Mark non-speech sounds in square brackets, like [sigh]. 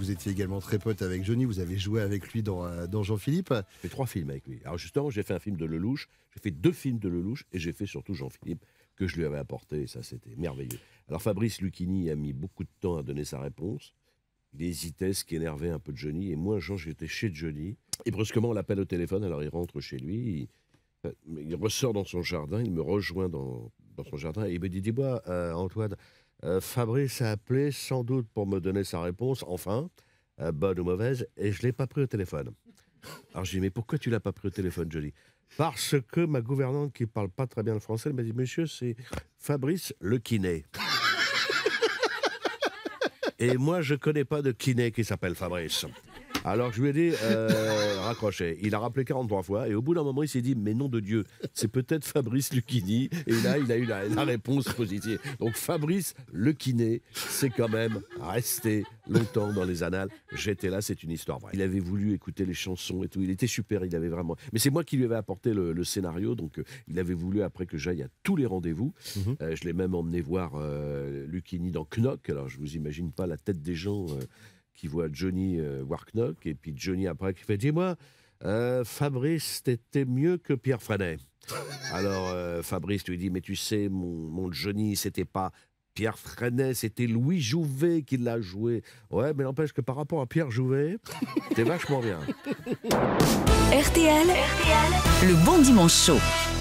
Vous étiez également très pote avec Johnny, vous avez joué avec lui euh, dans, Jean-Philippe. J'ai fait trois films avec lui. Alors justement, j'ai fait un film de Lelouch, j'ai fait deux films de Lelouch et j'ai fait surtout Jean-Philippe que je lui avais apporté. et Ça, c'était merveilleux. Alors Fabrice Lucchini a mis beaucoup de temps à donner sa réponse. Il hésitait, ce qui énervait un peu Johnny. Et moi, Jean, j'étais chez Johnny. Et brusquement, on l'appelle au téléphone. Alors il rentre chez lui. Il, ressort dans son jardin. Il me rejoint dans, son jardin. Et il me dit Dis-moi, euh, Antoine, euh, Fabrice a appelé sans doute pour me donner sa réponse, enfin, euh, bonne ou mauvaise, et je ne l'ai pas pris au téléphone. Alors j'ai dit, mais pourquoi tu l'as pas pris au téléphone, Jolie Parce que ma gouvernante, qui ne parle pas très bien le français, m'a dit, monsieur, c'est Fabrice le kiné. et moi, je ne connais pas de kiné qui s'appelle Fabrice. Alors je lui ai dit, euh, raccroché. Il a rappelé 43 fois et au bout d'un moment, il s'est dit, mais nom de Dieu, c'est peut-être Fabrice Lucchini. Et là, il a eu la, réponse positive. Donc Fabrice Lucchini, c'est quand même resté longtemps dans les annales. J'étais là, c'est une histoire vraie. Il avait voulu écouter les chansons et tout. Il était super, il avait vraiment. Mais c'est moi qui lui avais apporté le, scénario, donc euh, il avait voulu après que j'aille à tous les rendez-vous. Mhm. Euh, je l'ai même emmené voir euh, Lucchini dans Knock. Alors je vous imagine pas la tête des gens qui voit Johnny euh, Warknock, et puis Johnny après qui fait Dis-moi, euh, Fabrice, t'étais mieux que Pierre Freinet. Alors euh, Fabrice lui dit Mais tu sais, mon, mon Johnny, c'était pas Pierre Freinet, c'était Louis Jouvet qui l'a joué. Ouais, mais n'empêche que par rapport à Pierre Jouvet, t'es vachement bien. [laughs] RTL, RTL, le bon dimanche chaud.